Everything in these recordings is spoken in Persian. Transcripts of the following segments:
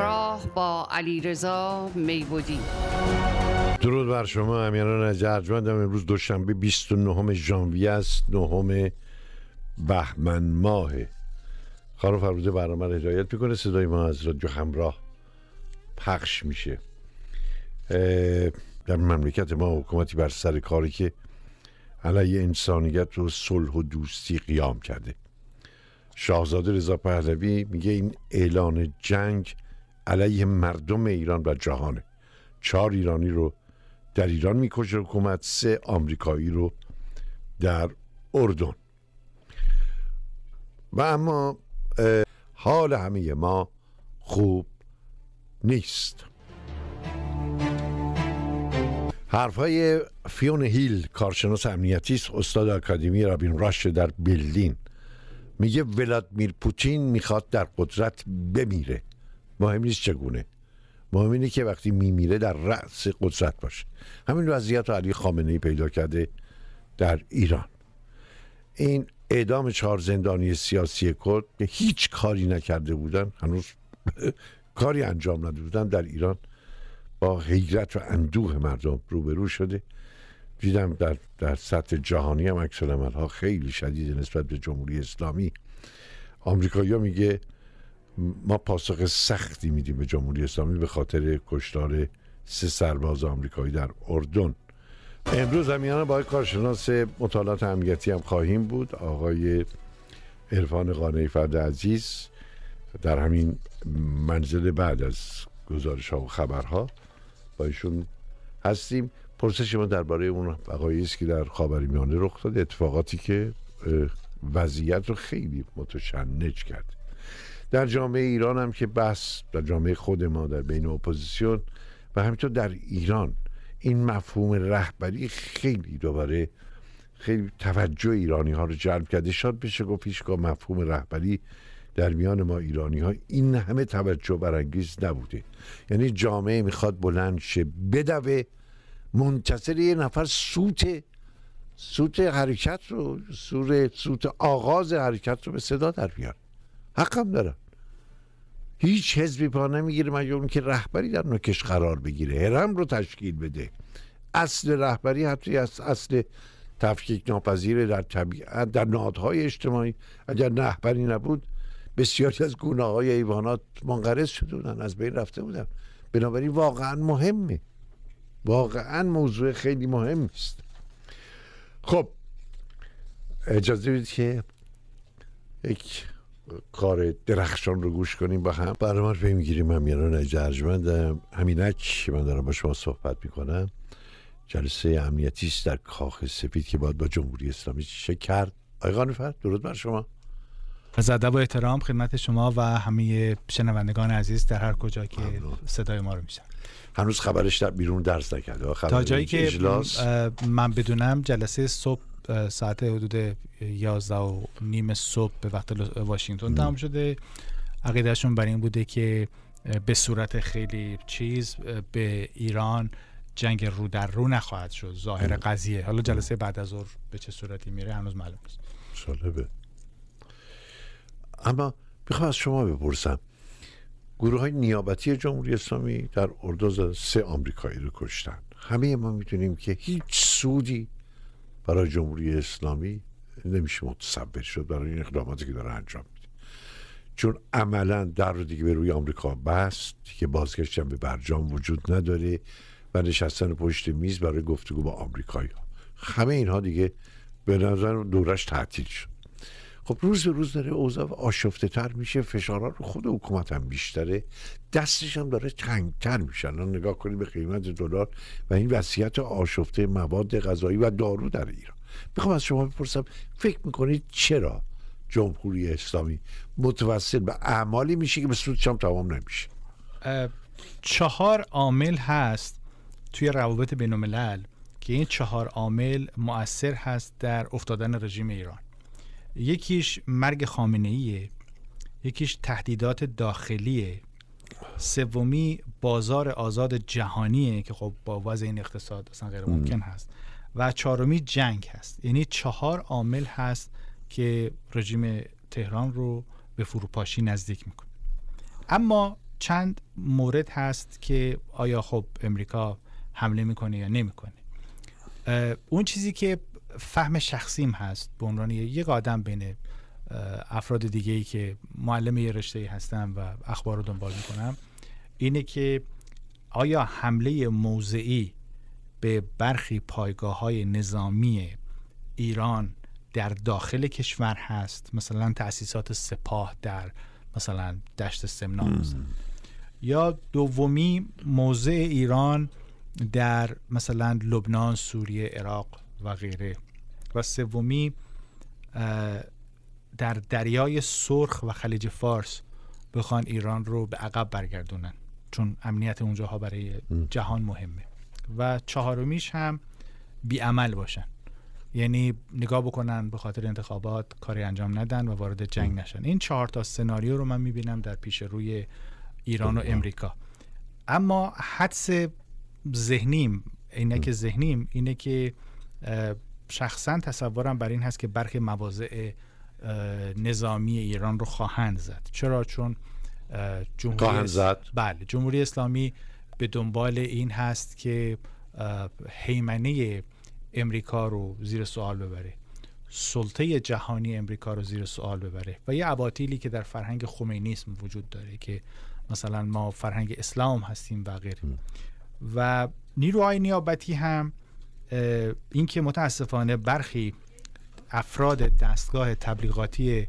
همراه با علیرضا میبودی درود بر شما امیران از ارجمندم امروز دوشنبه 29 ژانویه است نهم بهمن ماه خانم فروزه برنامه را هدایت میکنه صدای ما از رادیو همراه پخش میشه در مملکت ما حکومتی بر سر کاری که علیه انسانیت رو صلح و دوستی قیام کرده شاهزاده رضا پهلوی میگه این اعلان جنگ علیه مردم ایران و جهانه چهار ایرانی رو در ایران میکشه حکومت سه آمریکایی رو در اردن و اما حال همه ما خوب نیست حرفهای فیون هیل کارشناس امنیتی است استاد اکادمی رابین راش در برلین میگه ولادمیر پوتین میخواد در قدرت بمیره مهم نیست چگونه مهم اینه که وقتی میمیره در رأس قدرت باشه همین وضعیت رو علی خامنه ای پیدا کرده در ایران این اعدام چهار زندانی سیاسی کرد که هیچ کاری نکرده بودن هنوز کاری انجام نده بودن در ایران با حیرت و اندوه مردم روبرو شده دیدم در, در سطح جهانی هم اکسالعملها ها خیلی شدید نسبت به جمهوری اسلامی آمریکایی میگه ما پاسخ سختی میدیم به جمهوری اسلامی به خاطر کشتار سه سرباز آمریکایی در اردن امروز همیانا با کارشناس مطالعات امنیتی هم خواهیم بود آقای عرفان قانعی فرد عزیز در همین منزل بعد از گزارش ها و خبرها با ایشون هستیم پرسش ما درباره اون وقایعی است که در میانه رخ داد اتفاقاتی که وضعیت رو خیلی متشنج کرد در جامعه ایران هم که بس در جامعه خود ما در بین اپوزیسیون و همینطور در ایران این مفهوم رهبری خیلی دوباره خیلی توجه ایرانی ها رو جلب کرده شاد بشه گفت پیشگاه مفهوم رهبری در میان ما ایرانی ها این همه توجه برانگیز نبوده یعنی جامعه میخواد بلند شه بدوه منتظر یه نفر سوت سوت حرکت رو سوت آغاز حرکت رو به صدا در بیاره حقم دارن هیچ حزبی پا نمیگیره مگر اون که رهبری در نوکش قرار بگیره هرم رو تشکیل بده اصل رهبری حتی از اصل تفکیک ناپذیر در طبیعت در نهادهای اجتماعی اگر رهبری نبود بسیاری از گونه های ایوانات منقرض شده بودن از بین رفته بودن بنابراین واقعا مهمه واقعا موضوع خیلی مهم است خب اجازه بدید که یک کار درخشان رو گوش کنیم با هم برای برنامه رو همین همیران همین همینک من دارم با شما صحبت می میکنم جلسه امنیتی در کاخ سفید که باید با جمهوری اسلامی چه کرد آقای قانفر درود بر شما از ادب و احترام خدمت شما و همه شنوندگان عزیز در هر کجا که ممنون. صدای ما رو میشن هنوز خبرش در بیرون درس نکرده تا جایی که من بدونم جلسه صبح ساعت حدود 11 و نیم صبح به وقت واشنگتن تمام شده عقیدهشون بر این بوده که به صورت خیلی چیز به ایران جنگ رو در رو نخواهد شد ظاهر قضیه حالا جلسه بعد از ظهر به چه صورتی میره هنوز معلوم نیست شالبه. اما میخوام از شما بپرسم گروه های نیابتی جمهوری اسلامی در اردوز سه آمریکایی رو کشتن همه ما میتونیم که هیچ سودی برای جمهوری اسلامی نمیشه متصبر شد برای این اقداماتی که داره انجام میده چون عملا در رو دیگه به روی آمریکا بست که بازگشت به برجام وجود نداره و نشستن پشت میز برای گفتگو با آمریکایی ها همه اینها دیگه به نظر دورش تعطیل شد خب روز به روز داره اوضاع آشفته تر میشه فشارها رو خود حکومت هم بیشتره دستش هم داره تنگتر میشه الان نگاه کنید به قیمت دلار و این وضعیت آشفته مواد غذایی و دارو در ایران میخوام از شما بپرسم فکر میکنید چرا جمهوری اسلامی متوسل به اعمالی میشه که به سودش هم تمام نمیشه چهار عامل هست توی روابط بین الملل که این چهار عامل مؤثر هست در افتادن رژیم ایران یکیش مرگ خامنه ایه یکیش تهدیدات داخلیه سومی بازار آزاد جهانیه که خب با وضع این اقتصاد اصلا غیر ممکن هست و چهارمی جنگ هست یعنی چهار عامل هست که رژیم تهران رو به فروپاشی نزدیک میکنه اما چند مورد هست که آیا خب امریکا حمله میکنه یا نمیکنه اون چیزی که فهم شخصیم هست به عنوان یک آدم بین افراد دیگه ای که معلم یه رشته هستم و اخبار رو دنبال میکنم اینه که آیا حمله موضعی به برخی پایگاه های نظامی ایران در داخل کشور هست مثلا تأسیسات سپاه در مثلا دشت سمنان یا دومی موضع ایران در مثلا لبنان، سوریه، عراق و غیره و سومی در دریای سرخ و خلیج فارس بخوان ایران رو به عقب برگردونن چون امنیت اونجاها برای جهان مهمه و چهارمیش هم بیعمل باشن یعنی نگاه بکنن به خاطر انتخابات کاری انجام ندن و وارد جنگ نشن این چهار تا سناریو رو من میبینم در پیش روی ایران و امریکا اما حدث ذهنیم که ذهنیم اینه که شخصا تصورم بر این هست که برخی مواضع نظامی ایران رو خواهند زد چرا چون جمهوری زد. بله جمهوری اسلامی به دنبال این هست که حیمنه امریکا رو زیر سوال ببره سلطه جهانی امریکا رو زیر سوال ببره و یه عباطیلی که در فرهنگ خومینیسم وجود داره که مثلا ما فرهنگ اسلام هستیم و غیره و نیروهای نیابتی هم اینکه متاسفانه برخی افراد دستگاه تبلیغاتی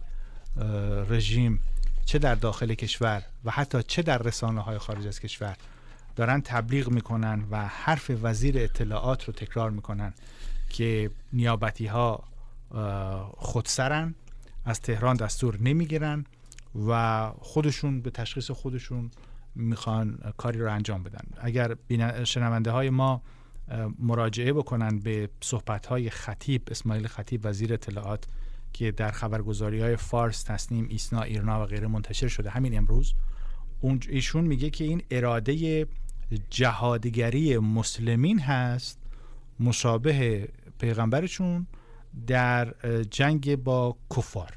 رژیم چه در داخل کشور و حتی چه در رسانه های خارج از کشور دارن تبلیغ میکنن و حرف وزیر اطلاعات رو تکرار میکنن که نیابتی ها خودسرن از تهران دستور نمیگیرن و خودشون به تشخیص خودشون میخوان کاری رو انجام بدن اگر شنونده های ما مراجعه بکنن به صحبت های خطیب اسماعیل خطیب وزیر اطلاعات که در خبرگزاری های فارس تسنیم ایسنا ایرنا و غیره منتشر شده همین امروز ایشون میگه که این اراده جهادگری مسلمین هست مشابه پیغمبرشون در جنگ با کفار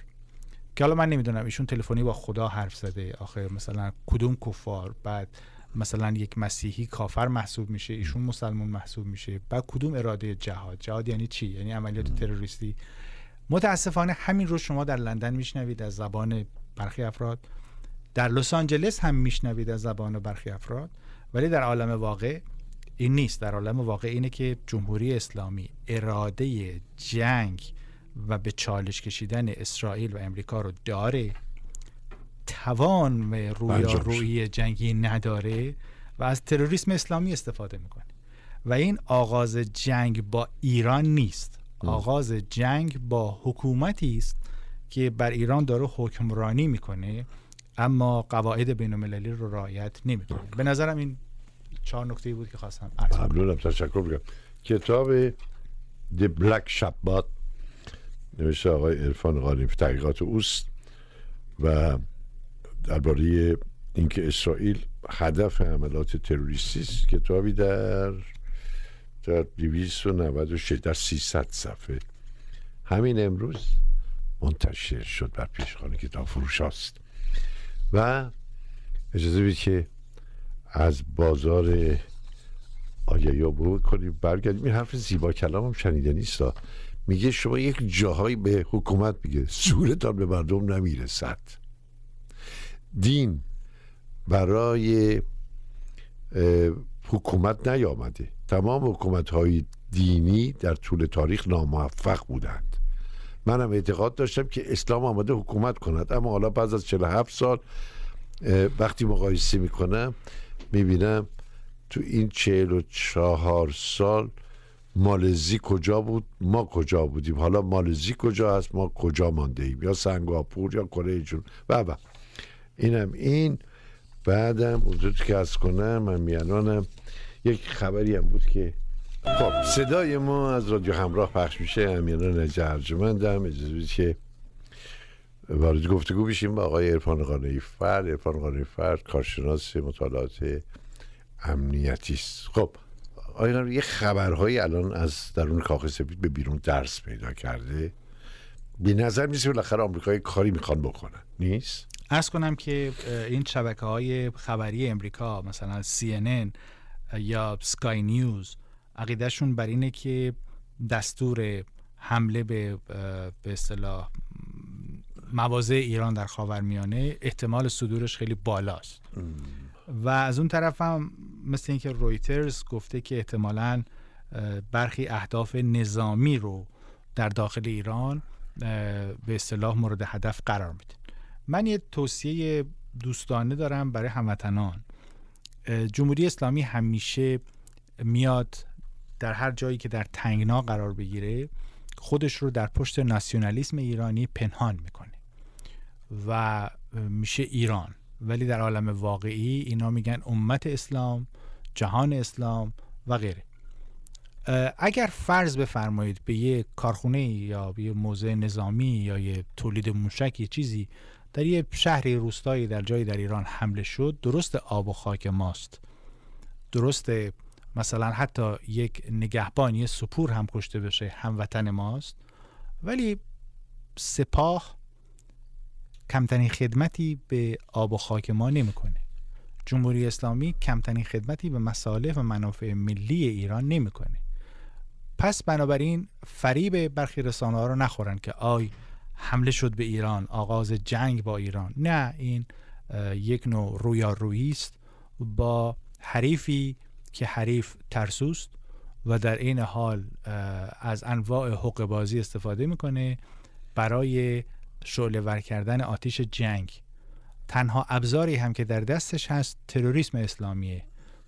که حالا من نمیدونم ایشون تلفنی با خدا حرف زده آخه مثلا کدوم کفار بعد مثلا یک مسیحی کافر محسوب میشه ایشون مسلمان محسوب میشه و کدوم اراده جهاد جهاد یعنی چی یعنی عملیات تروریستی متاسفانه همین رو شما در لندن میشنوید از زبان برخی افراد در لس آنجلس هم میشنوید از زبان برخی افراد ولی در عالم واقع این نیست در عالم واقع اینه که جمهوری اسلامی اراده جنگ و به چالش کشیدن اسرائیل و امریکا رو داره توان رویا روی جنگی نداره و از تروریسم اسلامی استفاده میکنه و این آغاز جنگ با ایران نیست آغاز جنگ با حکومتی است که بر ایران داره حکمرانی میکنه اما قواعد بین المللی رو رعایت نمیکنه به نظرم این چهار نکته بود که خواستم عرض تشکر بگم کتاب دی بلک Shabbat نوشته آقای عرفان غالیم تحقیقات اوست و درباره اینکه اسرائیل هدف حملات تروریستی است کتابی در در 296 در 300 صفحه همین امروز منتشر شد بر پیشخانه کتاب فروش هاست و اجازه بید که از بازار آیا یا برو کنیم برگردیم این حرف زیبا کلام هم شنیده نیست میگه شما یک جاهایی به حکومت میگه سورتان به مردم نمیرسد دین برای حکومت نیامده تمام حکومت های دینی در طول تاریخ ناموفق بودند منم اعتقاد داشتم که اسلام آمده حکومت کند اما حالا بعد از 47 سال وقتی مقایسه میکنم میبینم تو این 44 سال مالزی کجا بود ما کجا بودیم حالا مالزی کجا هست ما کجا مانده ایم یا سنگاپور یا کره جنوبی و اینم این بعدم که کسب کنم همین یک خبری هم بود که خب صدای ما از رادیو همراه پخش میشه امیران جرجمند هم اجازه که وارد گفتگو بشیم با آقای ارفان قانعی فرد ارفان قانعی فرد کارشناس مطالعات امنیتی است خب آقای یه خبرهایی الان از درون کاخ سفید به بیرون درس پیدا کرده به نظر میسه بالاخره آمریکا کاری میخوان بکنن نیست ارز کنم که این شبکه های خبری امریکا مثلا CNN یا سکای نیوز عقیدهشون بر اینه که دستور حمله به به اصطلاح مواضع ایران در خاورمیانه احتمال صدورش خیلی بالاست و از اون طرف هم مثل اینکه رویترز گفته که احتمالا برخی اهداف نظامی رو در داخل ایران به اصطلاح مورد هدف قرار میده من یه توصیه دوستانه دارم برای هموطنان جمهوری اسلامی همیشه میاد در هر جایی که در تنگنا قرار بگیره خودش رو در پشت ناسیونالیسم ایرانی پنهان میکنه و میشه ایران ولی در عالم واقعی اینا میگن امت اسلام جهان اسلام و غیره اگر فرض بفرمایید به یه کارخونه یا به یه موزه نظامی یا یه تولید موشک یه چیزی در یه شهری روستایی در جایی در ایران حمله شد درست آب و خاک ماست درست مثلا حتی یک نگهبان یه سپور هم کشته بشه هموطن ماست ولی سپاه کمترین خدمتی به آب و خاک ما نمیکنه جمهوری اسلامی کمترین خدمتی به مصالح و منافع ملی ایران نمیکنه پس بنابراین فریب برخی رسانه ها رو نخورن که آی حمله شد به ایران آغاز جنگ با ایران نه این یک نوع رویارویی است با حریفی که حریف ترسوست و در این حال از انواع حق بازی استفاده میکنه برای شعله ور کردن آتیش جنگ تنها ابزاری هم که در دستش هست تروریسم اسلامیه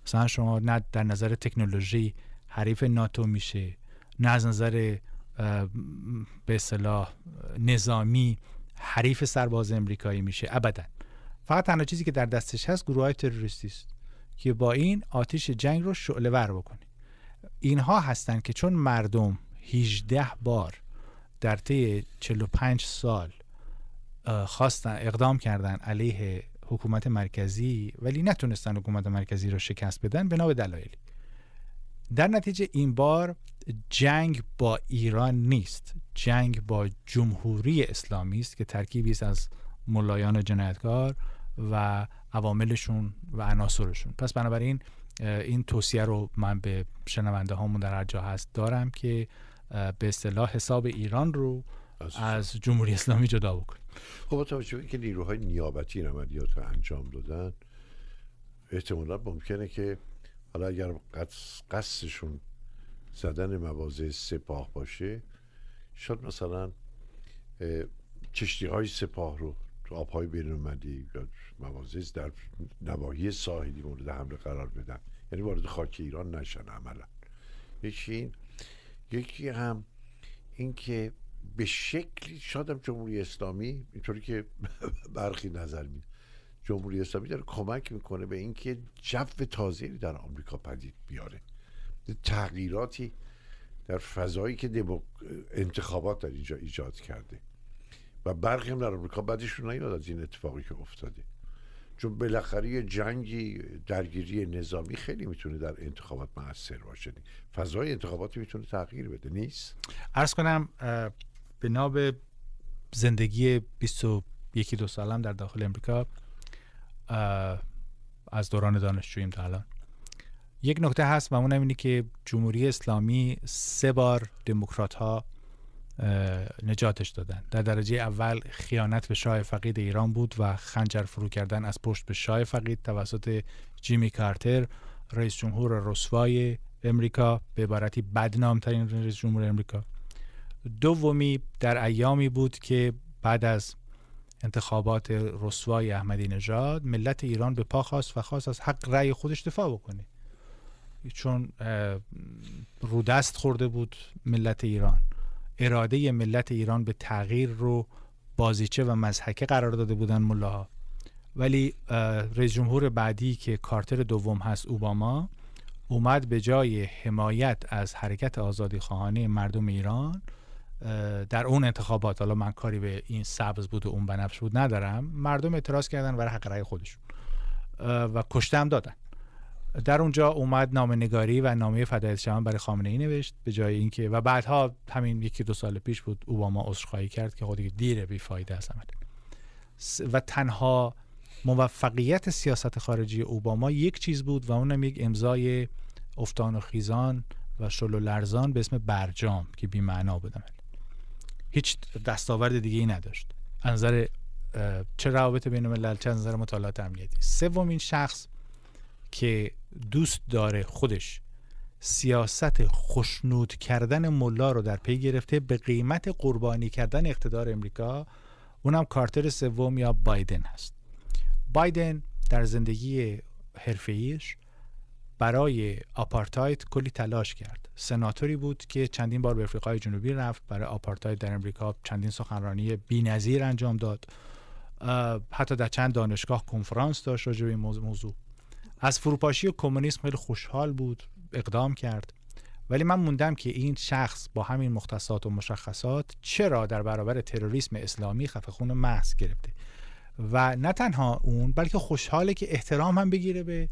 مثلا شما نه در نظر تکنولوژی حریف ناتو میشه نه از نظر به صلاح نظامی حریف سرباز امریکایی میشه ابدا فقط تنها چیزی که در دستش هست گروه های تروریستی است که با این آتیش جنگ رو شعله ور بکنه اینها هستند که چون مردم 18 بار در طی 45 سال خواستن اقدام کردن علیه حکومت مرکزی ولی نتونستن حکومت مرکزی رو شکست بدن به به دلایلی در نتیجه این بار جنگ با ایران نیست جنگ با جمهوری اسلامی است که ترکیبی است از ملایان جنایتکار و عواملشون و عناصرشون پس بنابراین این توصیه رو من به شنونده هامون در هر جا هست دارم که به اصطلاح حساب ایران رو از جمهوری اسلامی جدا بکنیم خب توجه که نیروهای نیابتی این عملیات رو انجام دادن احتمالا ممکنه که حالا اگر قصدشون زدن موازه سپاه باشه شاید مثلا کشتی های سپاه رو تو آبهای بین اومدی یا در نواحی ساحلی مورد حمله قرار بدن یعنی وارد خاک ایران نشن عملا یکی این یکی هم اینکه به شکلی شادم جمهوری اسلامی اینطوری که برخی نظر میده جمهوری اسلامی داره کمک میکنه به اینکه جو تازیری در آمریکا پدید بیاره تغییراتی در فضایی که انتخابات در اینجا ایجاد کرده و برخی هم در آمریکا بعدشون نیاد از این اتفاقی که افتاده چون بالاخره یه جنگی درگیری نظامی خیلی میتونه در انتخابات مؤثر باشه فضای انتخابات میتونه تغییر بده نیست عرض کنم به ناب زندگی 21 دو سالم در داخل امریکا از دوران دانشجوییم تا الان یک نکته هست و اون اینه که جمهوری اسلامی سه بار دموکرات ها نجاتش دادن در درجه اول خیانت به شاه فقید ایران بود و خنجر فرو کردن از پشت به شاه فقید توسط جیمی کارتر رئیس جمهور رسوای امریکا به عبارتی ترین رئیس جمهور امریکا دومی در ایامی بود که بعد از انتخابات رسوای احمدی نژاد ملت ایران به پا خواست و خواست از حق رأی خودش دفاع بکنه چون رو دست خورده بود ملت ایران اراده ملت ایران به تغییر رو بازیچه و مزحکه قرار داده بودن ملاها ولی رئیس جمهور بعدی که کارتر دوم هست اوباما اومد به جای حمایت از حرکت آزادی خواهانه مردم ایران در اون انتخابات حالا من کاری به این سبز بود و اون بنفش بود ندارم مردم اعتراض کردن برای حق رأی خودشون و کشتم دادن در اونجا اومد نامه نگاری و نامه فدایت شما برای خامنه ای نوشت به جای اینکه و بعدها همین یکی دو سال پیش بود اوباما عذرخواهی کرد که خودی دیره بی فایده است و تنها موفقیت سیاست خارجی اوباما یک چیز بود و اونم یک امضای افتان و خیزان و شل لرزان به اسم برجام که بی معنا هیچ دستاورد دیگه ای نداشت انظر نظر چه روابط بین الملل چه انظر نظر مطالعات امنیتی سومین شخص که دوست داره خودش سیاست خشنود کردن ملا رو در پی گرفته به قیمت قربانی کردن اقتدار امریکا اونم کارتر سوم یا بایدن هست بایدن در زندگی حرفه‌ایش برای آپارتاید کلی تلاش کرد سناتوری بود که چندین بار به افریقای جنوبی رفت برای آپارتاید در امریکا چندین سخنرانی بی‌نظیر انجام داد حتی در چند دانشگاه کنفرانس داشت راجع به این موضوع از فروپاشی و کمونیسم خیلی خوشحال بود اقدام کرد ولی من موندم که این شخص با همین مختصات و مشخصات چرا در برابر تروریسم اسلامی خفخون محض گرفته و نه تنها اون بلکه خوشحاله که احترام هم بگیره به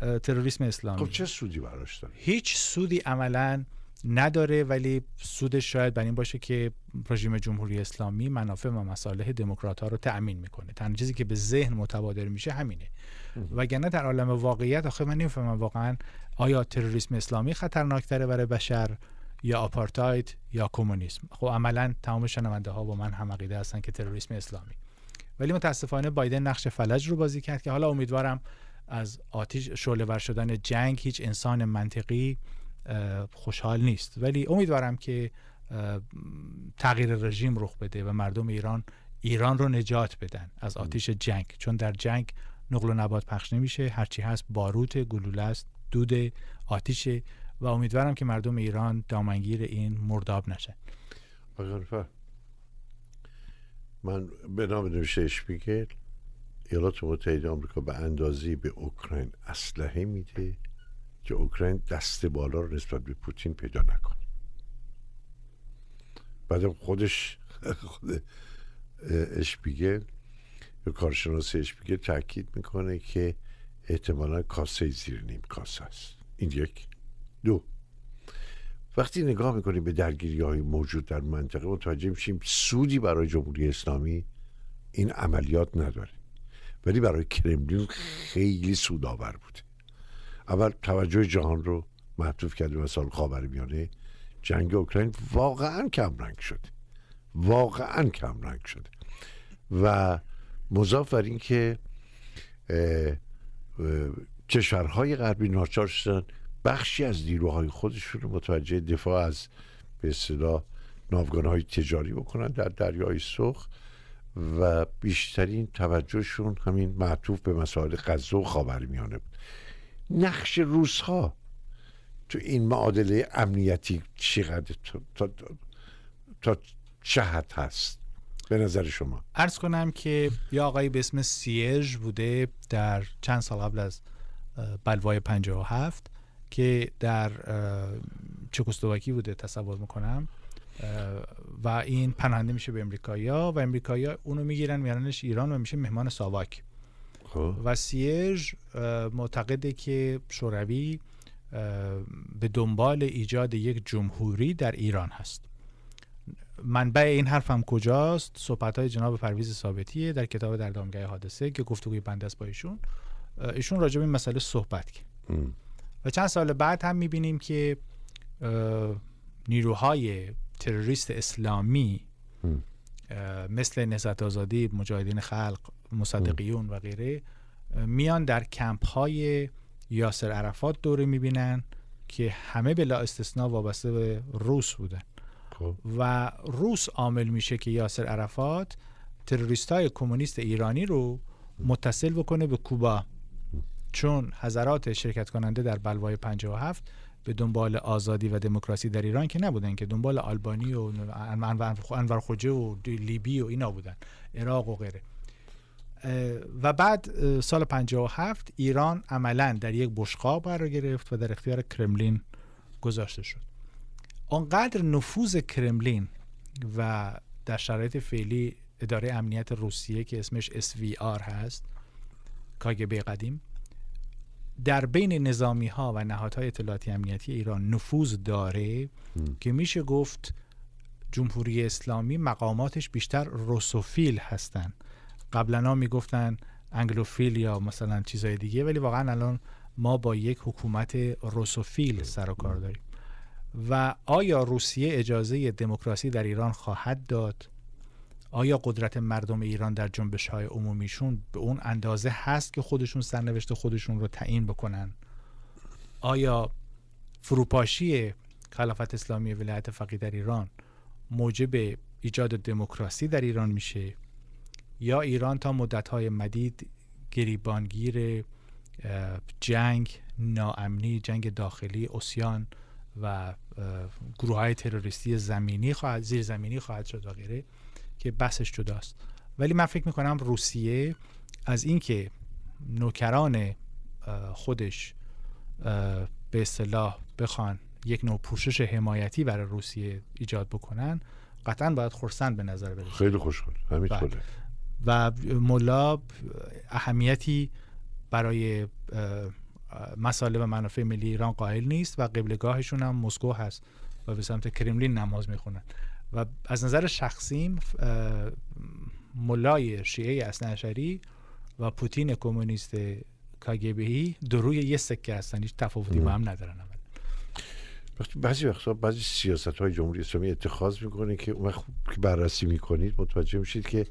تروریسم اسلامی خب چه سودی براش هیچ سودی عملا نداره ولی سودش شاید بر این باشه که رژیم جمهوری اسلامی منافع و مصالح دموکرات ها رو تأمین میکنه تنها چیزی که به ذهن متبادر میشه همینه وگرنه در عالم واقعیت آخه من نمیفهمم واقعا آیا تروریسم اسلامی خطرناکتره برای بشر یا آپارتاید یا کمونیسم خب عملا تمام شنونده ها با من هم عقیده هستن که تروریسم اسلامی ولی متاسفانه بایدن نقش فلج رو بازی کرد که حالا امیدوارم از آتیش شعله شدن جنگ هیچ انسان منطقی خوشحال نیست ولی امیدوارم که تغییر رژیم رخ بده و مردم ایران ایران رو نجات بدن از آتیش جنگ چون در جنگ نقل و نبات پخش نمیشه هرچی هست باروت گلوله است دود آتیش و امیدوارم که مردم ایران دامنگیر این مرداب نشن من به نام نوشته ایالات متحده آمریکا به اندازه به اوکراین اسلحه میده که اوکراین دست بالا رو نسبت به پوتین پیدا نکنه بعد خودش خود اشپیگل یا کارشناس اشپیگل تاکید میکنه که احتمالا کاسه زیر نیم کاسه است این یک دو وقتی نگاه میکنیم به درگیری های موجود در منطقه متوجه میشیم سودی برای جمهوری اسلامی این عملیات نداره ولی برای کرملین خیلی سودآور بود اول توجه جهان رو محتوف کرد به مثال میانه جنگ اوکراین واقعا رنگ شد واقعا رنگ شد و مضاف بر اینکه کشورهای غربی ناچار شدن بخشی از نیروهای خودشون رو متوجه دفاع از به اصطلاح های تجاری بکنن در دریای سرخ و بیشترین توجهشون همین معطوف به مسائل غزه و خاورمیانه بود نقش روسها تو این معادله امنیتی چقدر تا, تا, تا چه حد هست به نظر شما ارز کنم که یه آقایی به اسم سیج بوده در چند سال قبل از بلوای 57 که در چکسلواکی بوده تصور میکنم و این پناهنده میشه به ها و ها اونو میگیرن میارنش ایران و میشه مهمان ساواک خب. و سیج معتقده که شوروی به دنبال ایجاد یک جمهوری در ایران هست منبع این حرف هم کجاست صحبت های جناب پرویز ثابتیه در کتاب در دامگاه حادثه که گفتگوی بنده است با ایشون ایشون راجع به این مسئله صحبت کرد و چند سال بعد هم میبینیم که نیروهای تروریست اسلامی مثل نهزت آزادی مجاهدین خلق مصدقیون و غیره میان در کمپ های یاسر عرفات دوره میبینن که همه بلا استثنا وابسته به روس بودن خب. و روس عامل میشه که یاسر عرفات تروریست های کمونیست ایرانی رو متصل بکنه به کوبا چون حضرات شرکت کننده در بلوای 57 به دنبال آزادی و دموکراسی در ایران که نبودن که دنبال آلبانی و انور و لیبی و اینا بودن عراق و غیره و بعد سال 57 ایران عملا در یک بشقاب قرار گرفت و در اختیار کرملین گذاشته شد آنقدر نفوذ کرملین و در شرایط فعلی اداره امنیت روسیه که اسمش SVR هست کاگبه قدیم در بین نظامی ها و نهادهای اطلاعاتی امنیتی ایران نفوذ داره که میشه گفت جمهوری اسلامی مقاماتش بیشتر روسوفیل هستن قبلا میگفتن انگلوفیل یا مثلا چیزای دیگه ولی واقعا الان ما با یک حکومت روسوفیل خب. سر و کار داریم و آیا روسیه اجازه دموکراسی در ایران خواهد داد آیا قدرت مردم ایران در جنبش های عمومیشون به اون اندازه هست که خودشون سرنوشت خودشون رو تعیین بکنن آیا فروپاشی خلافت اسلامی ولایت فقیه در ایران موجب ایجاد دموکراسی در ایران میشه یا ایران تا مدتهای مدید گریبانگیر جنگ ناامنی جنگ داخلی اسیان و گروه های تروریستی زمینی خواهد زمینی خواهد شد و غیره که بحثش جداست ولی من فکر میکنم روسیه از اینکه نوکران خودش به اصطلاح بخوان یک نوع پوشش حمایتی برای روسیه ایجاد بکنن قطعا باید خورسند به نظر برسه خیلی خوشحال بله. و ملاب اهمیتی برای مساله و منافع ملی ایران قائل نیست و قبلگاهشون هم مسکو هست و به سمت کرملین نماز میخونن و از نظر شخصیم ملای شیعه اشری و پوتین کمونیست کاگبهی در روی یه سکه هستن هیچ تفاوتی با هم ندارن وقتی بعضی وقتا بعضی سیاست های جمهوری اسلامی اتخاذ میکنه که اون خوب که بررسی میکنید متوجه میشید که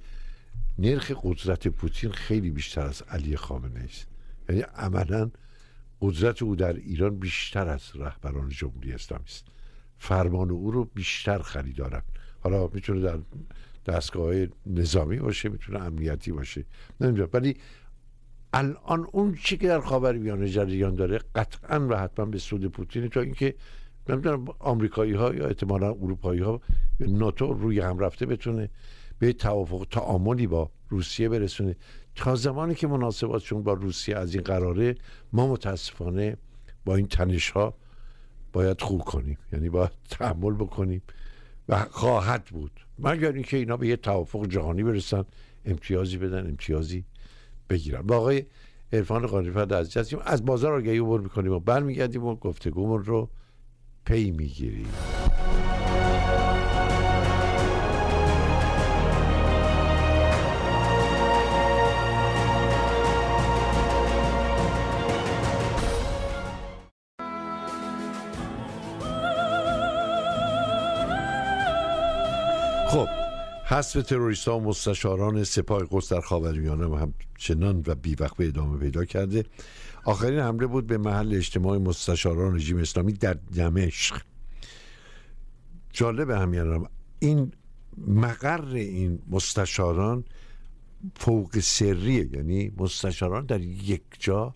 نرخ قدرت پوتین خیلی بیشتر از علی خامنه است یعنی عملا قدرت او در ایران بیشتر از رهبران جمهوری اسلامی است فرمان او رو بیشتر خریدارن حالا میتونه در دستگاه نظامی باشه میتونه امنیتی باشه نمیدونم ولی الان اون چی که در میانه جریان داره قطعا و حتما به سود پوتینه تا اینکه نمیدونم آمریکایی ها یا احتمالا اروپایی ها یا ناتو روی هم رفته بتونه به توافق تعاملی با روسیه برسونه تا زمانی که مناسباتشون با روسیه از این قراره ما متاسفانه با این تنش ها باید خوب کنیم یعنی باید تحمل بکنیم و خواهد بود مگر اینکه اینا به یه توافق جهانی برسن امتیازی بدن امتیازی بگیرن با آقای عرفان قانیفت از هستیم از بازار آگهی عبور میکنیم و برمیگردیم و گفتگومون رو پی میگیریم حذف تروریست ها و مستشاران سپاه قدس در خاورمیانه هم چنان و به ادامه پیدا کرده آخرین حمله بود به محل اجتماع مستشاران رژیم اسلامی در دمشق جالب هم این مقر این مستشاران فوق سریه یعنی مستشاران در یک جا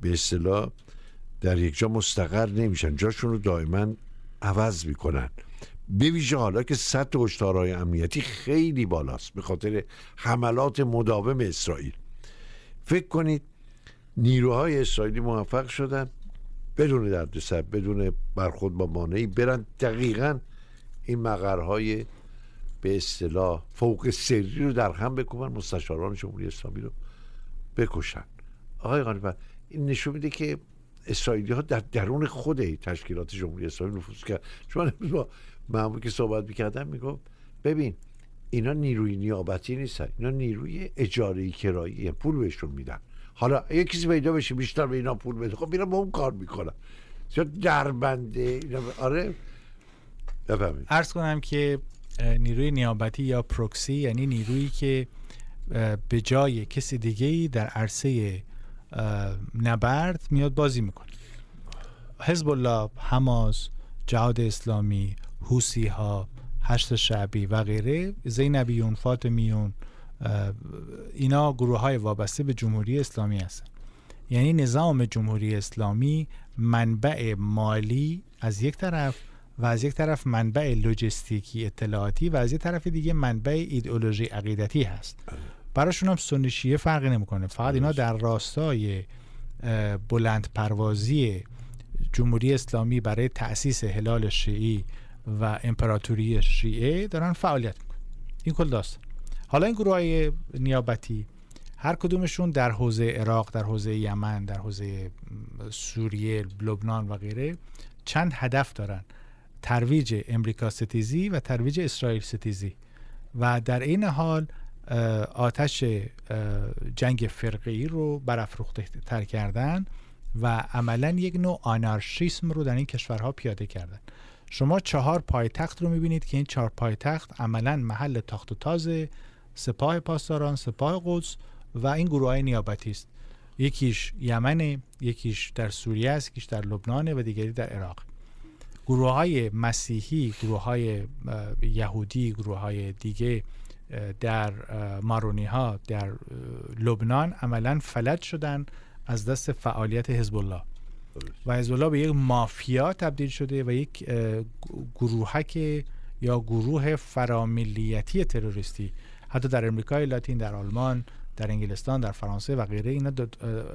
به اصطلاح در یک جا مستقر نمیشن جاشون رو دائما عوض میکنن به ویژه حالا که سطح هشدارهای امنیتی خیلی بالاست به خاطر حملات مداوم اسرائیل فکر کنید نیروهای اسرائیلی موفق شدن بدون دردسر بدون برخود با مانعی برن دقیقا این مقرهای به اصطلاح فوق سری رو در هم بکوبن مستشاران جمهوری اسلامی رو بکشن آقای این نشون میده که اسرائیلی ها در درون خود تشکیلات جمهوری اسلامی نفوذ کرد چون معمول که صحبت میکردم میگفت ببین اینا نیروی نیابتی نیستن اینا نیروی اجاره کرایی یعنی پول بهشون میدن حالا یه کسی پیدا بشه بیشتر به اینا پول بده خب اینا با اون کار میکنن یا دربنده آره بفهمید عرض کنم که نیروی نیابتی یا پروکسی یعنی نیرویی که به جای کسی دیگه ای در عرصه نبرد میاد بازی میکنه حزب الله حماس جهاد اسلامی حوسی ها هشت شعبی و غیره زینبیون فاطمیون اینا گروه های وابسته به جمهوری اسلامی هستن یعنی نظام جمهوری اسلامی منبع مالی از یک طرف و از یک طرف منبع لوجستیکی اطلاعاتی و از یک طرف دیگه منبع ایدئولوژی عقیدتی هست براشون هم سنشیه فرقی نمیکنه فقط اینا در راستای بلند پروازی جمهوری اسلامی برای تأسیس حلال شیعی و امپراتوری شیعه دارن فعالیت میکنن این کل داست. حالا این گروه های نیابتی هر کدومشون در حوزه عراق در حوزه یمن در حوزه سوریه لبنان و غیره چند هدف دارن ترویج امریکا ستیزی و ترویج اسرائیل ستیزی و در این حال آتش جنگ فرقی رو برافروخته تر کردن و عملا یک نوع آنارشیسم رو در این کشورها پیاده کردن شما چهار پایتخت رو میبینید که این چهار پایتخت عملا محل تاخت و تازه سپاه پاسداران سپاه قدس و این گروه های نیابتی است یکیش یمنه یکیش در سوریه است یکیش در لبنان و دیگری در عراق گروه های مسیحی گروه های یهودی گروه های دیگه در مارونی ها در لبنان عملا فلج شدن از دست فعالیت حزب الله و الله به یک مافیا تبدیل شده و یک گروهک یا گروه فراملیتی تروریستی حتی در امریکای لاتین در آلمان در انگلستان در فرانسه و غیره اینا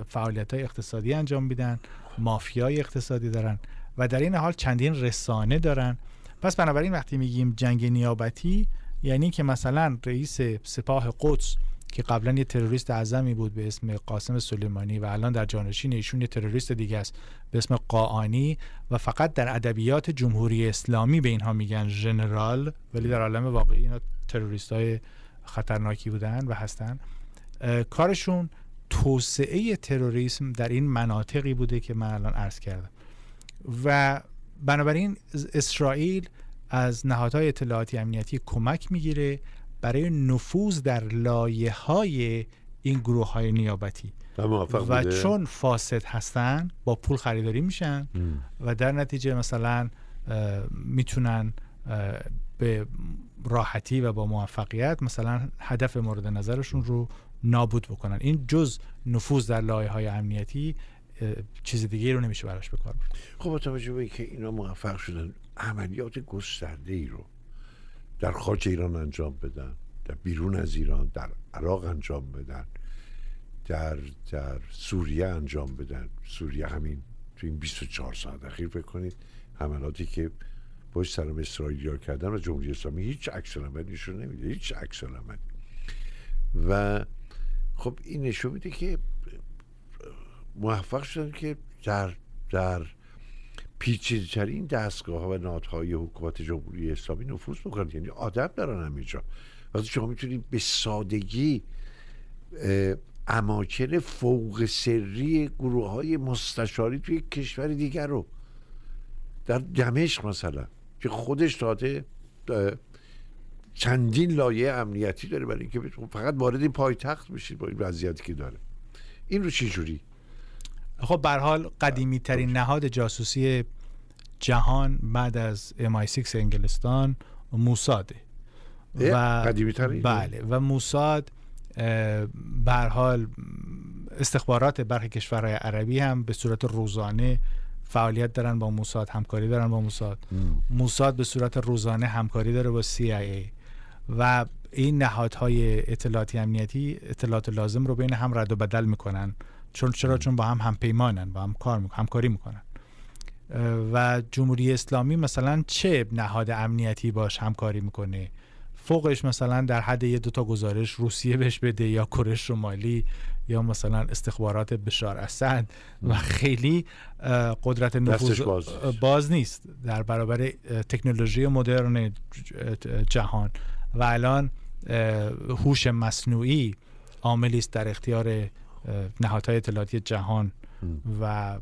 فعالیت های اقتصادی انجام میدن مافیای اقتصادی دارن و در این حال چندین رسانه دارن پس بنابراین وقتی میگیم جنگ نیابتی یعنی که مثلا رئیس سپاه قدس که قبلا یه تروریست اعظمی بود به اسم قاسم سلیمانی و الان در جانشین ایشون یه تروریست دیگه است به اسم قاعانی و فقط در ادبیات جمهوری اسلامی به اینها میگن ژنرال ولی در عالم واقعی اینا تروریست های خطرناکی بودن و هستن کارشون توسعه تروریسم در این مناطقی بوده که من الان عرض کردم و بنابراین اسرائیل از نهادهای اطلاعاتی امنیتی کمک میگیره برای نفوذ در لایه های این گروه های نیابتی و چون فاسد هستن با پول خریداری میشن و در نتیجه مثلا میتونن به راحتی و با موفقیت مثلا هدف مورد نظرشون رو نابود بکنن این جز نفوذ در لایه های امنیتی چیز دیگه رو نمیشه براش بکار برد خب با توجه به اینا موفق شدن عملیات گسترده ای رو در خاک ایران انجام بدن در بیرون از ایران در عراق انجام بدن در, در سوریه انجام بدن سوریه همین تو این 24 ساعت اخیر بکنید حملاتی که پشت سرم اسرائیل کردن و جمهوری اسلامی هیچ عکس العمل نشون نمیده هیچ عکس العمل و خب این نشون میده که موفق شدن که در در پیچیده‌ترین دستگاه ها و نادهای حکومت جمهوری اسلامی نفوذ میکنند یعنی آدم دارن همینجا وقتی شما میتونید به سادگی اماکن فوق سری گروه های مستشاری توی کشور دیگر رو در دمشق مثلا که خودش داده چندین لایه امنیتی داره برای اینکه فقط وارد این پایتخت بشید با این وضعیتی که داره این رو چی جوری خب به حال قدیمی ترین نهاد جاسوسی جهان بعد از MI6 انگلستان موساده و قدیمی ترین بله و موساد به حال استخبارات برخی کشورهای عربی هم به صورت روزانه فعالیت دارن با موساد همکاری دارن با موساد موساد به صورت روزانه همکاری داره با CIA و این نهادهای اطلاعاتی امنیتی اطلاعات لازم رو بین هم رد و بدل میکنن چون چرا چون با هم همپیمانن با هم کار میکنن همکاری میکنن و جمهوری اسلامی مثلا چه نهاد امنیتی باش همکاری میکنه فوقش مثلا در حد یه دوتا گزارش روسیه بهش بده یا کره شمالی یا مثلا استخبارات بشار اسد و خیلی قدرت نفوذ باز. باز نیست در برابر تکنولوژی مدرن جهان و الان هوش مصنوعی عاملی است در اختیار نهادهای اطلاعاتی جهان و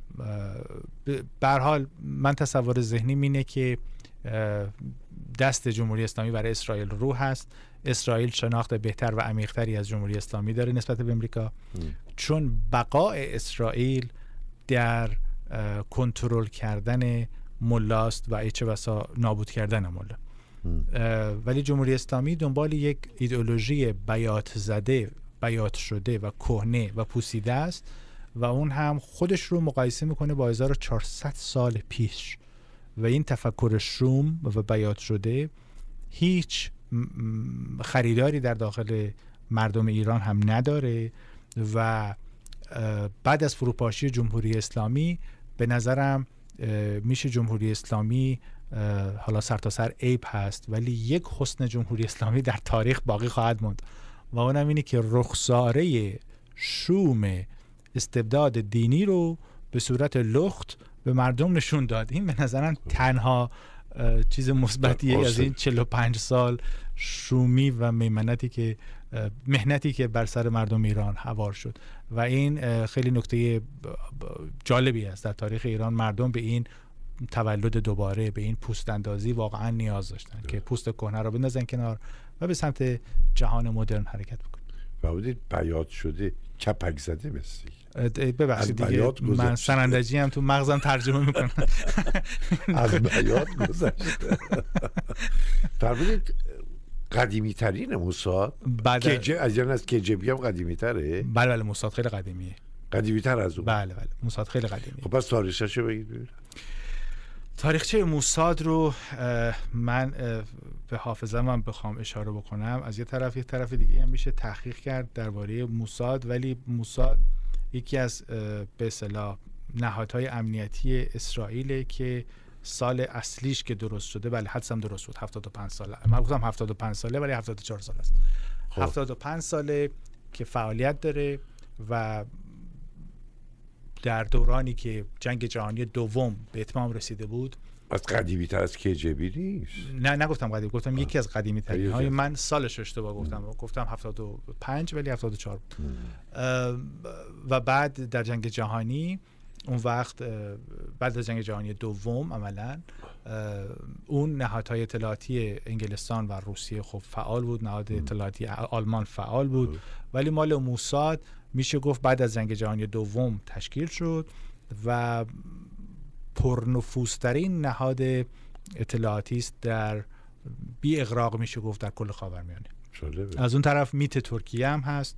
به حال من تصور ذهنی اینه که دست جمهوری اسلامی برای اسرائیل رو هست اسرائیل شناخت بهتر و عمیقتری از جمهوری اسلامی داره نسبت به امریکا چون بقاع اسرائیل در کنترل کردن ملاست و ایچه وسا نابود کردن ملا ولی جمهوری اسلامی دنبال یک ایدئولوژی بیات زده بیات شده و کهنه و پوسیده است و اون هم خودش رو مقایسه میکنه با 1400 سال پیش و این تفکر شوم و بیات شده هیچ خریداری در داخل مردم ایران هم نداره و بعد از فروپاشی جمهوری اسلامی به نظرم میشه جمهوری اسلامی حالا سرتاسر سر عیب هست ولی یک حسن جمهوری اسلامی در تاریخ باقی خواهد موند و اونم اینه که رخساره شوم استبداد دینی رو به صورت لخت به مردم نشون داد این به نظرم تنها چیز مثبتی از این 45 سال شومی و میمنتی که مهنتی که بر سر مردم ایران حوار شد و این خیلی نکته جالبی است در تاریخ ایران مردم به این تولد دوباره به این پوست اندازی واقعا نیاز داشتن که پوست کهنه رو بندازن کنار و به سمت جهان مدرن حرکت بکنیم و بودید بیاد شده چپک زده مثل ببخشید دیگه من سنندجی هم تو مغزم ترجمه میکنم از بیاد گذشته فرمودید قدیمی ترین موساد کجه از از کجبی هم قدیمی تره بله بله موساد خیلی قدیمیه قدیمی تر از اون بله بله موساد خیلی قدیمیه خب پس تاریخش بگید تاریخچه موساد رو من به حافظه من بخوام اشاره بکنم از یه طرف یه طرف دیگه هم میشه تحقیق کرد درباره موساد ولی موساد یکی از به اصطلاح نهادهای امنیتی اسرائیل که سال اصلیش که درست شده بله حدسم درست بود 75 ساله من گفتم 75 ساله ولی 74 سال است 75 خب. ساله که فعالیت داره و در دورانی که جنگ جهانی دوم به اتمام رسیده بود از قدیمی تر از کجبی نیست نه نگفتم قدیمی گفتم یکی از قدیمی ترین های من سالش اشتباه گفتم مم. گفتم 75 ولی 74 و بعد در جنگ جهانی اون وقت بعد از جنگ جهانی دوم عملا اون نهادهای اطلاعاتی انگلستان و روسیه خب فعال بود نهاد اطلاعاتی آلمان فعال بود ولی مال موساد میشه گفت بعد از جنگ جهانی دوم تشکیل شد و پرنفوذترین نهاد اطلاعاتی است در بی اغراق میشه گفت در کل خاورمیانه از اون طرف میت ترکیه هم هست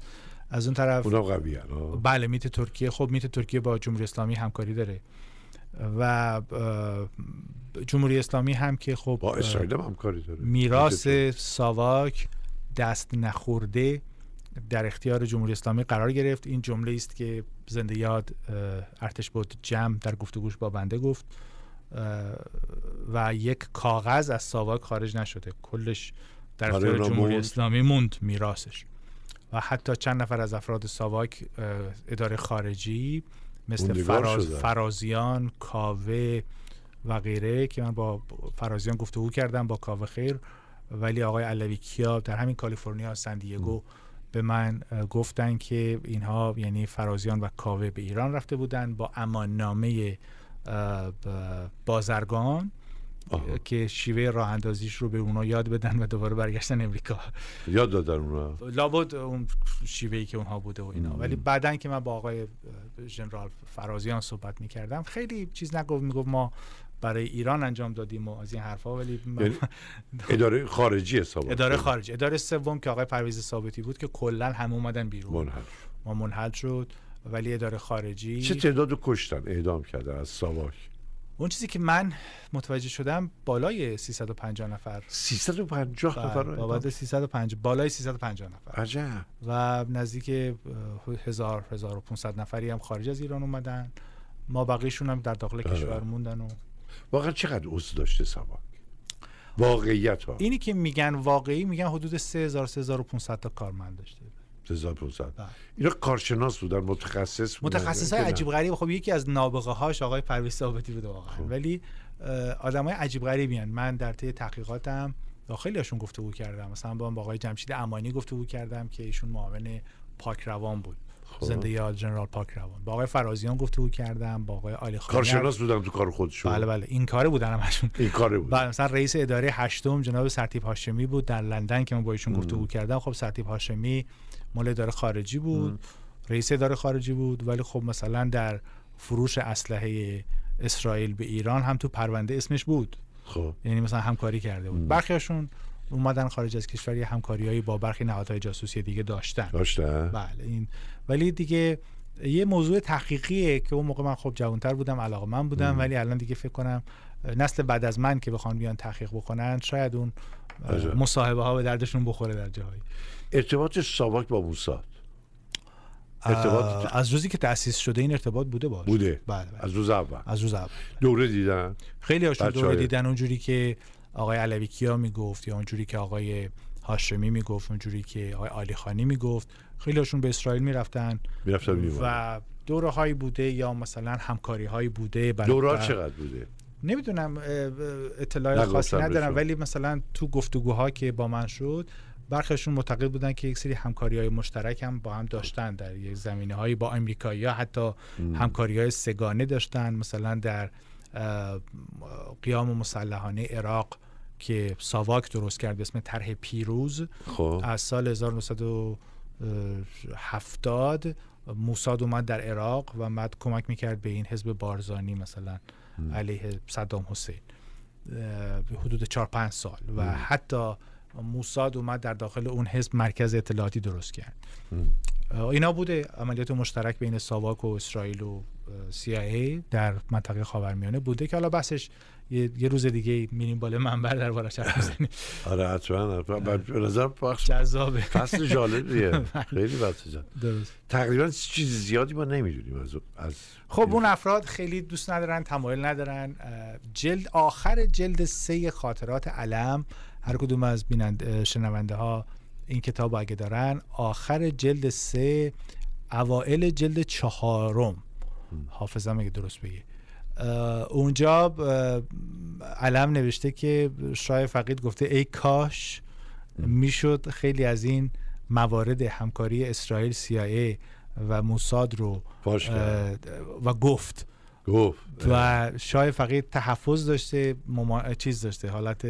از اون طرف اونا بله میت ترکیه خب میت ترکیه با جمهوری اسلامی همکاری داره و جمهوری اسلامی هم که خب با اسرائیل هم همکاری داره میراث ساواک دست نخورده در اختیار جمهوری اسلامی قرار گرفت این جمله است که زنده یاد ارتش بود جمع در گفتگوش با بنده گفت و یک کاغذ از ساواک خارج نشده کلش در اختیار جمهوری اسلامی موند میراثش و حتی چند نفر از افراد ساواک اداره خارجی مثل فراز، فرازیان کاوه و غیره که من با فرازیان گفتگو کردم با کاوه خیر ولی آقای علوی کیا در همین کالیفرنیا سندیگو به من گفتن که اینها یعنی فرازیان و کاوه به ایران رفته بودن با اماننامه بازرگان که شیوه راه اندازیش رو به اونا یاد بدن و دوباره برگشتن امریکا یاد دادن اونا لابد اون شیوهی که اونها بوده و اینا ولی بعدا که من با آقای جنرال فرازیان صحبت میکردم خیلی چیز نگفت میگفت ما برای ایران انجام دادیم و از این حرفا ولی یعنی اداره خارجی حساب اداره خارجی اداره سوم که آقای پرویز ثابتی بود که کلا همه اومدن بیرون منحل ما منحل شد ولی اداره خارجی چه تعداد کشتن اعدام کرده از ساواک اون چیزی که من متوجه شدم بالای 350 نفر 350 بله، نفر بابت 350 بالای 350 نفر عجب و نزدیک 1000 1500 نفری هم خارج از ایران اومدن ما بقیشون هم در داخل بله. کشور موندن و واقعا چقدر عضو داشته ساواک واقعیت ها اینی که میگن واقعی میگن حدود 3000 3500 تا کارمند داشته 3500 بله. اینا کارشناس بودن متخصص بودن متخصص های عجیب غریب خب یکی از نابغه هاش آقای پرویز ثابتی بود واقعا خب. ولی های عجیب غریبی هن. من در طی تحقیقاتم خیلی هاشون بود کردم مثلا با, آقای جمشید امانی بود کردم که ایشون معاون پاک روان بود خب. زنده یاد جنرال پاک روان با آقای فرازیان گفتگو کردم با آقای علی خانی کارشناس بودم تو کار خودشون بله بله این کاره بودن همشون این کاره بود بله مثلا رئیس اداره هشتم جناب سرتیپ هاشمی بود در لندن که من با ایشون گفتگو کردم خب سرتیپ هاشمی مال اداره خارجی بود رئیس اداره خارجی بود ولی خب مثلا در فروش اسلحه اسرائیل به ایران هم تو پرونده اسمش بود خب یعنی مثلا همکاری کرده بود اومدن خارج از کشوری یه همکاریایی با برخی نهادهای جاسوسی دیگه داشتن داشتن بله این ولی دیگه یه موضوع تحقیقیه که اون موقع من خب جوانتر بودم علاقه من بودم ولی الان دیگه فکر کنم نسل بعد از من که بخوان بیان تحقیق بکنن شاید اون مصاحبه ها به دردشون بخوره در جایی. ارتباط ساواک با موساد ارتباط از روزی که تأسیس شده این ارتباط بوده باشه بوده بله, بله. از روز اول از روز اول دوره دیدن خیلی هاشون دوره دیدن اونجوری که آقای علوی کیا میگفت یا اونجوری که آقای هاشمی میگفت اونجوری که آقای علی خانی میگفت خیلیشون به اسرائیل میرفتن و دوره هایی بوده یا مثلا همکاری هایی بوده دوره چقدر بوده نمیدونم اطلاع خاصی ندارم ولی مثلا تو گفتگوها که با من شد برخشون معتقد بودن که یک سری همکاری های مشترک هم با هم داشتن در یک زمینه هایی با امریکایی ها حتی همکاری های سگانه داشتن مثلا در قیام مسلحانه عراق که ساواک درست کرد به اسم طرح پیروز خب. از سال 1970 موساد اومد در عراق و مد کمک میکرد به این حزب بارزانی مثلا علیه صدام حسین حدود 4 5 سال و حتی موساد اومد در داخل اون حزب مرکز اطلاعاتی درست کرد اینا بوده عملیات مشترک بین ساواک و اسرائیل و CIA در منطقه خاورمیانه بوده که حالا بحثش یه, یه روز دیگه میریم بالا منبر در بارش حرف بزنیم آره حتما آره. به نظر بخش جذابه فصل جالبیه بله. خیلی بحث درست تقریبا چیز زیادی ما نمیدونیم از از خب اون افراد خیلی دوست ندارن تمایل ندارن جلد آخر جلد سه خاطرات علم هر کدوم از بینند شنونده ها این کتاب اگه دارن آخر جلد سه اوائل جلد چهارم حافظم اگه درست بگه اونجا علم نوشته که شای فقید گفته ای کاش میشد خیلی از این موارد همکاری اسرائیل CIA و موساد رو و گفت گفت و شای فقید تحفظ داشته چیز داشته حالت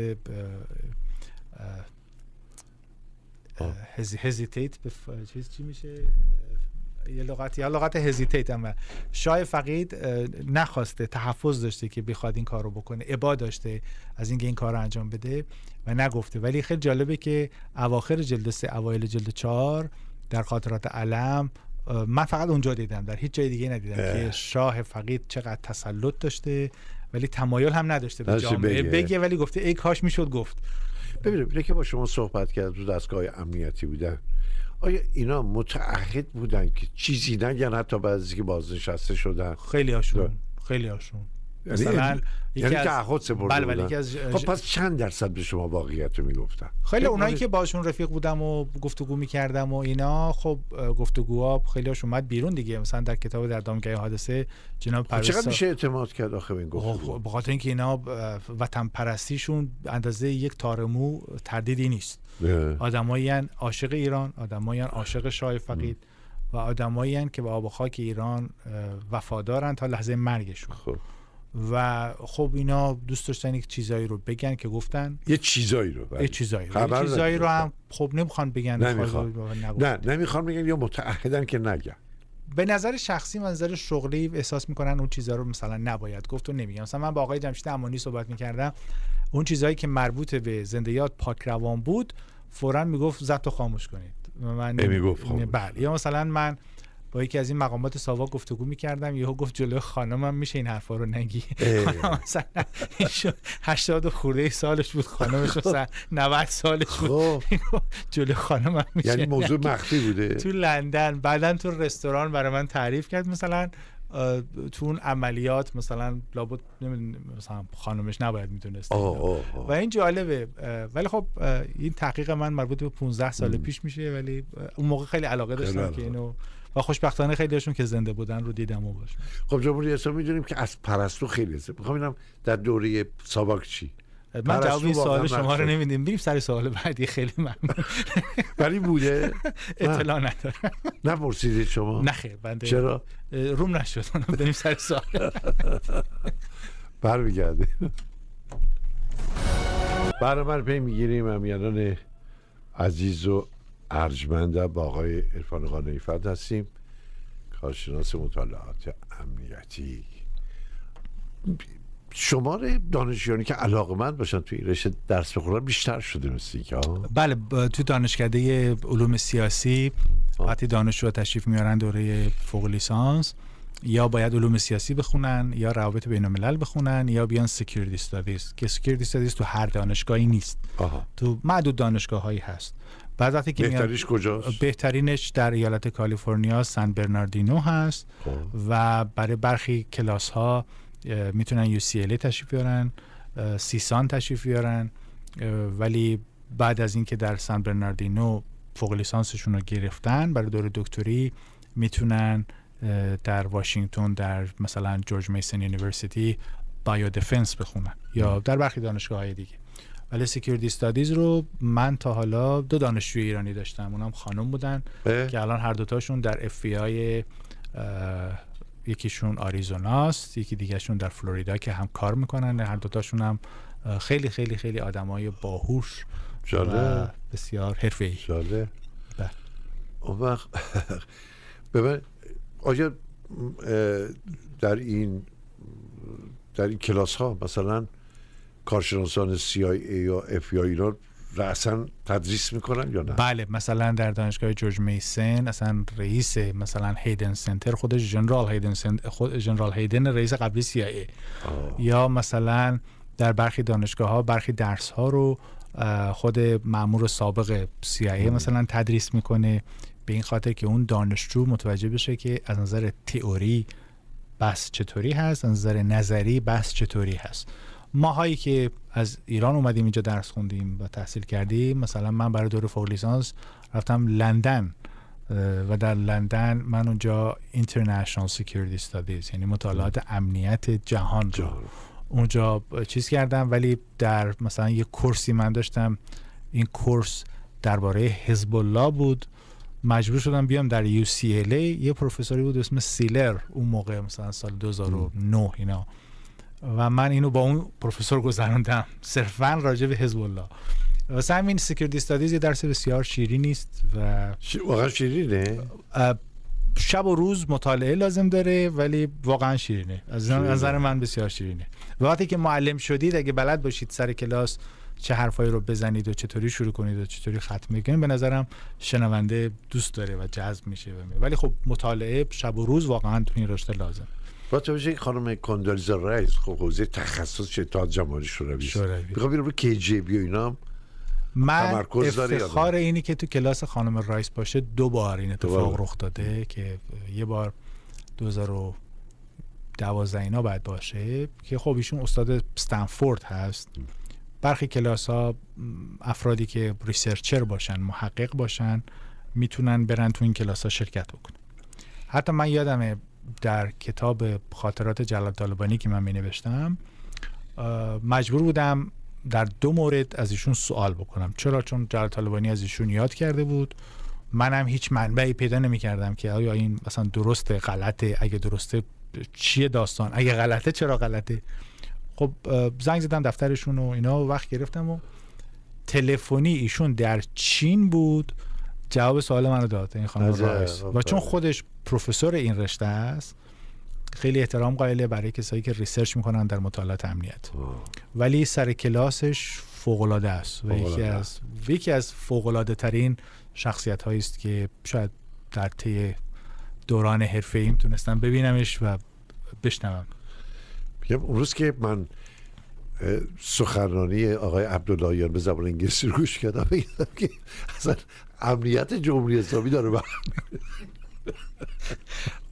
هزیتیت به چیز چی میشه یه یا لغت هزیتیت هم شاه فقید نخواسته تحفظ داشته که بخواد این کار رو بکنه عبا داشته از اینکه این کار رو انجام بده و نگفته ولی خیلی جالبه که اواخر جلد سه اوایل جلد چهار در خاطرات علم من فقط اونجا دیدم در هیچ جای دیگه ندیدم که شاه فقید چقدر تسلط داشته ولی تمایل هم نداشته به جامعه بگه. ولی گفته ای کاش میشد گفت ببینید که با شما صحبت کرد تو دستگاه امنیتی بودن آیا اینا متعهد بودن که چیزی نگن حتی بعد از که بازنشسته شدن خیلی هاشون خیلی هاشون یعنی, یعنی که یعنی از... سپرده بله, بله، از... خب پس چند درصد به شما واقعیت رو میگفتن خیلی اونایی که باشون رفیق بودم و گفتگو میکردم و اینا خب گفتگوها هاش اومد بیرون دیگه مثلا در کتاب در دامگاه حادثه جناب پرویز خب، چقدر میشه اعتماد کرد آخه این گفتگو به خب، خاطر اینکه اینا وطن پرستیشون اندازه یک تارمو تردیدی نیست آدمایی عاشق ایران آدمایی عاشق شاه فقید و آدمایی که به آب و خاک ایران وفادارن تا لحظه مرگشون خب و خب اینا دوست داشتن یک چیزایی رو بگن که گفتن یه چیزایی رو بله. یه چیزایی رو یه چیزایی رو هم خب نمیخوان بگن نمیخوان نه نمیخوان بگن یا متعهدن که نگن به نظر شخصی من نظر شغلی احساس میکنن اون چیزها رو مثلا نباید گفت و نمیگم مثلا من با آقای جمشید امانی صحبت میکردم اون چیزهایی که مربوط به زندگیات پاک روان بود فورا میگفت زبط خاموش کنید من بله یا مثلا من با یکی از این مقامات ساوا گفتگو میکردم یهو گفت جلو خانمم میشه این حرفا رو نگی خانم مثلا 80 خورده سالش بود خانمش مثلا 90 سالش بود خب. جلو خانمم میشه یعنی موضوع مخفی بوده تو لندن بعدا تو رستوران برای من تعریف کرد مثلا تو اون عملیات مثلا لابد مثلا خانمش نباید میدونست و این جالبه ولی خب این تحقیق من مربوط به 15 سال پیش میشه ولی اون موقع خیلی علاقه داشتم که اینو و خوشبختانه خیلی هاشون که زنده بودن رو دیدم و باش خب جمهوری اسلامی میدونیم که از پرستو خیلی هست میخوام در دوره ساواک چی من جواب این سوال شما رو نمیدیم بریم سر سوال بعدی خیلی ممنون ولی بوده اطلاع ندارم نپرسیدید شما نه بنده چرا روم نشد بریم سر سوال برمیگردیم برنامه پی میگیریم امیانان عزیز و ارجمند با آقای ارفان قانعی فرد هستیم کارشناس مطالعات امنیتی شمار دانشجویانی که علاقمند باشن توی رشته درس بخورن بیشتر شده مثل که بله تو دانشکده علوم سیاسی وقتی دانشجو تشریف میارن دوره فوق لیسانس یا باید علوم سیاسی بخونن یا روابط بین الملل بخونن یا بیان سکیوریتی استادیز که سکیوریتی استادیز تو هر دانشگاهی نیست آها. تو معدود دانشگاه هایی هست بعد وقتی که بهترینش کجاست؟ بهترینش در ایالت کالیفرنیا سن برناردینو هست خب. و برای برخی کلاس ها میتونن سی تشریف بیارن سیسان تشریف بیارن ولی بعد از اینکه در سان برناردینو فوق لیسانسشون رو گرفتن برای دوره دکتری میتونن در واشنگتن در مثلا جورج میسن یونیورسیتی بایو دفنس بخونن یا در برخی دانشگاه های دیگه ولی سکیوریتی استادیز رو من تا حالا دو دانشجوی ایرانی داشتم اونم خانم بودن که الان هر دوتاشون در اف آی یکیشون آریزوناست یکی دیگهشون در فلوریدا که هم کار میکنن هر دوتاشون هم خیلی خیلی خیلی های باهوش جالب بسیار ای جالب بله. اون وقت ببین آیا در این در این کلاس ها مثلا کارشناسان CIA یا FBI رو و اصلا تدریس میکنن یا نه بله مثلا در دانشگاه جورج میسن اصلا رئیس مثلا هیدن سنتر خودش جنرال هیدن سنتر خود جنرال هیدن رئیس قبلی CIA یا مثلا در برخی دانشگاه ها برخی درس ها رو خود مامور سابق سی آه. مثلا تدریس میکنه به این خاطر که اون دانشجو متوجه بشه که از نظر تئوری بحث چطوری هست از نظر نظری بحث چطوری هست ماهایی که از ایران اومدیم اینجا درس خوندیم و تحصیل کردیم مثلا من برای دوره فوق لیسانس رفتم لندن و در لندن من اونجا اینترنشنال سکیوریتی استادیز یعنی مطالعات امنیت جهان رو اونجا چیز کردم ولی در مثلا یه کورسی من داشتم این کورس درباره حزب الله بود مجبور شدم بیام در یو سی یه پروفسوری بود اسم سیلر اون موقع مثلا سال 2009 اینا و من اینو با اون پروفسور گذراندم صرفا راجع به حزب الله واسه همین سکیوریتی استادیز یه درس بسیار شیری نیست و واقعا شیرینه شب و روز مطالعه لازم داره ولی واقعا شیرینه از نظر من بسیار شیرینه وقتی که معلم شدید اگه بلد باشید سر کلاس چه حرفایی رو بزنید و چطوری شروع کنید و چطوری ختم کنید به نظرم شنونده دوست داره و جذب میشه ولی خب مطالعه شب و روز واقعا تو این رشته لازمه با توجه خانم کندالیزا رئیس خب حوزه تخصص تا جمال شوروی میخوام رو کی جی بی و اینا من افتخار اینی که تو کلاس خانم رئیس باشه دو بار این اتفاق بله. رخ داده که یه بار 2012 اینا باید باشه که خب ایشون استاد استنفورد هست برخی کلاس ها افرادی که ریسرچر باشن محقق باشن میتونن برن تو این کلاس ها شرکت بکنن حتی من یادمه در کتاب خاطرات جلال طالبانی که من می نوشتم مجبور بودم در دو مورد از ایشون سوال بکنم چرا چون جلال طالبانی از ایشون یاد کرده بود منم هیچ منبعی پیدا نمی کردم که آیا این مثلا درسته غلطه اگه درسته چیه داستان اگه غلطه چرا غلطه خب زنگ زدم دفترشون و اینا وقت گرفتم و تلفنی ایشون در چین بود جواب سوال منو داد این خانم رایس و چون خودش پروفسور این رشته است خیلی احترام قائله برای کسایی که ریسرچ میکنن در مطالعات امنیت ولی سر کلاسش فوق العاده است و یکی از یکی از فوق العاده ترین شخصیت هایی است که شاید در طی دوران حرفه ایم تونستم ببینمش و بشنوم میگم که من سخنرانی آقای عبداللهیان به زبان انگلیسی رو گوش کردم بگیدم که اصلا امنیت جمهوری اسلامی داره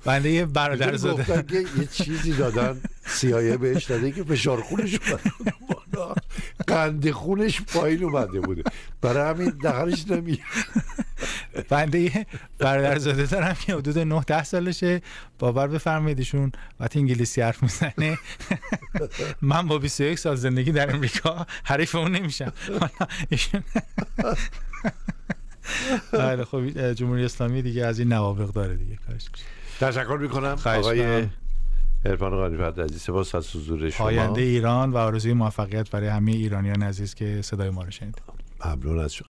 بنده یه برادر زاده یه چیزی دادن سیایه بهش داده که فشار خونش بالا قند خونش پایین اومده بوده برای همین دهنش نمی بنده یه برادر زاده دارم که حدود 9 10 سالشه باور بفرمایید ایشون وقتی انگلیسی حرف میزنه من با 21 سال زندگی در امریکا حریف اون نمیشم بله خب جمهوری اسلامی دیگه از این نوابق داره دیگه کاش تشکر میکنم آقای ارفان فرد عزیز سپاس از حضور شما آینده ایران و آرزوی موفقیت برای همه ایرانیان عزیز که صدای ما رو شنید ممنون از شما